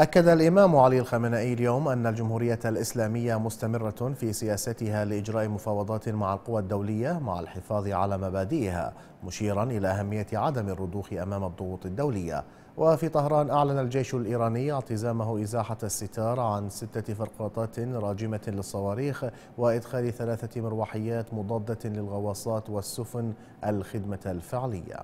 أكد الإمام علي الخامنئي اليوم أن الجمهورية الإسلامية مستمرة في سياستها لإجراء مفاوضات مع القوى الدولية مع الحفاظ على مبادئها مشيرا إلى أهمية عدم الرضوخ أمام الضغوط الدولية وفي طهران أعلن الجيش الإيراني اعتزامه إزاحة الستار عن ستة فرقاطات راجمة للصواريخ وإدخال ثلاثة مروحيات مضادة للغواصات والسفن الخدمة الفعلية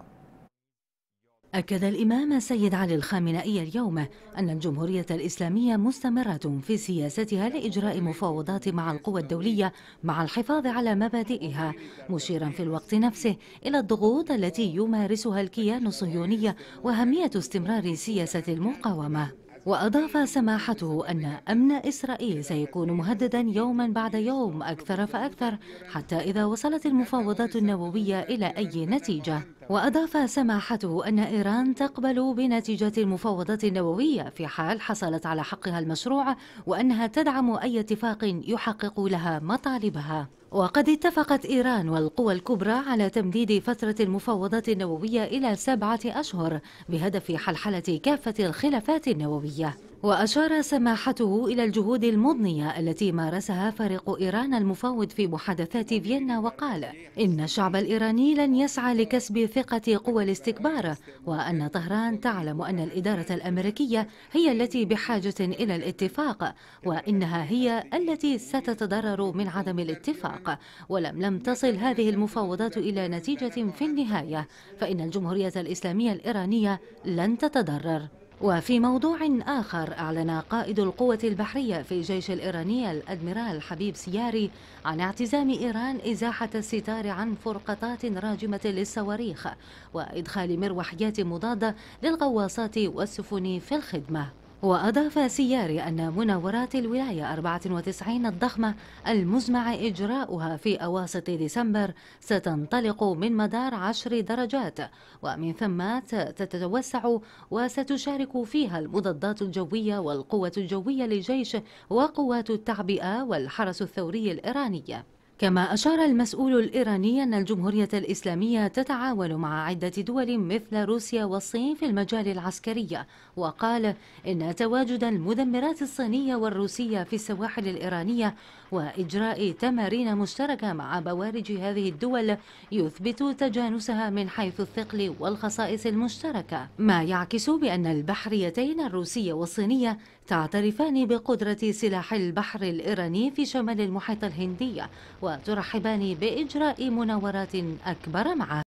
أكد الإمام سيد علي الخامنئي اليوم أن الجمهورية الإسلامية مستمرة في سياستها لإجراء مفاوضات مع القوى الدولية مع الحفاظ على مبادئها مشيرا في الوقت نفسه إلى الضغوط التي يمارسها الكيان الصهيوني وأهمية استمرار سياسة المقاومة وأضاف سماحته أن أمن إسرائيل سيكون مهددا يوما بعد يوم أكثر فأكثر حتى إذا وصلت المفاوضات النووية إلى أي نتيجة وأضاف سماحته أن إيران تقبل بنتيجة المفاوضات النووية في حال حصلت على حقها المشروع وأنها تدعم أي اتفاق يحقق لها مطالبها وقد اتفقت إيران والقوى الكبرى على تمديد فترة المفاوضات النووية إلى سبعة أشهر بهدف حلحلة كافة الخلافات النووية وأشار سماحته إلى الجهود المضنية التي مارسها فريق إيران المفاوض في محادثات فيينا وقال إن الشعب الإيراني لن يسعى لكسب ثقة قوى الاستكبار وأن طهران تعلم أن الإدارة الأمريكية هي التي بحاجة إلى الاتفاق وإنها هي التي ستتضرر من عدم الاتفاق ولم لم تصل هذه المفاوضات إلى نتيجة في النهاية فإن الجمهورية الإسلامية الإيرانية لن تتضرر وفي موضوع آخر أعلن قائد القوة البحرية في الجيش الإيراني الأدميرال حبيب سياري عن اعتزام إيران إزاحة الستار عن فرقطات راجمة للصواريخ وإدخال مروحيات مضادة للغواصات والسفن في الخدمة وأضاف سياري أن مناورات الولاية 94 الضخمة المزمع إجراؤها في أواسط ديسمبر ستنطلق من مدار عشر درجات ومن ثم تتوسع وستشارك فيها المضادات الجوية والقوة الجوية للجيش وقوات التعبئة والحرس الثوري الإيراني كما أشار المسؤول الإيراني أن الجمهورية الإسلامية تتعاون مع عدة دول مثل روسيا والصين في المجال العسكري وقال إن تواجد المدمرات الصينية والروسية في السواحل الإيرانية وإجراء تمارين مشتركة مع بوارج هذه الدول يثبت تجانسها من حيث الثقل والخصائص المشتركة ما يعكس بأن البحريتين الروسية والصينية تعترفان بقدرة سلاح البحر الإيراني في شمال المحيط الهندي وترحبان بإجراء مناورات أكبر معه